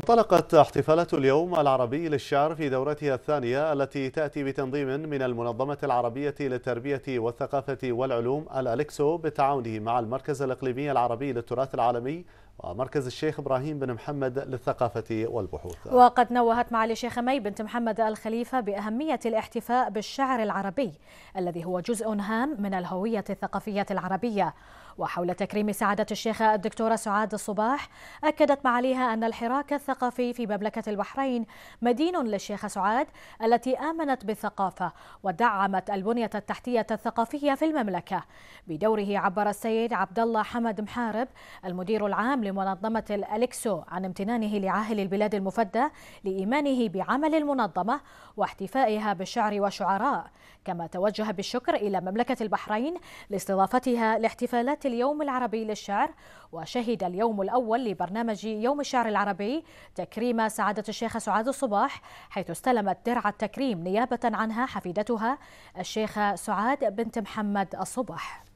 انطلقت احتفالات اليوم العربي للشعر في دورتها الثانية التي تأتي بتنظيم من المنظمة العربية للتربية والثقافة والعلوم الأليكسو بتعاونه مع المركز الإقليمي العربي للتراث العالمي ومركز الشيخ إبراهيم بن محمد للثقافة والبحوث وقد نوهت معالي الشيخ مي بنت محمد الخليفة بأهمية الاحتفاء بالشعر العربي الذي هو جزء هام من الهوية الثقافية العربية وحول تكريم سعادة الشيخة الدكتورة سعاد الصباح أكدت معاليها أن الحراك الثقافي في مملكة البحرين مدين للشيخ سعاد التي آمنت بالثقافة ودعمت البنية التحتية الثقافية في المملكة بدوره عبر السيد عبد الله حمد محارب المدير العام لمنظمة الأليكسو عن امتنانه لعاهل البلاد المفدى لإيمانه بعمل المنظمة واحتفائها بالشعر والشعراء كما توجه بالشكر إلى مملكة البحرين لاستضافتها لاحتفالات اليوم العربي للشعر وشهد اليوم الأول لبرنامج يوم الشعر العربي تكريم سعادة الشيخة سعاد الصباح حيث استلمت درع التكريم نيابة عنها حفيدتها الشيخة سعاد بنت محمد الصباح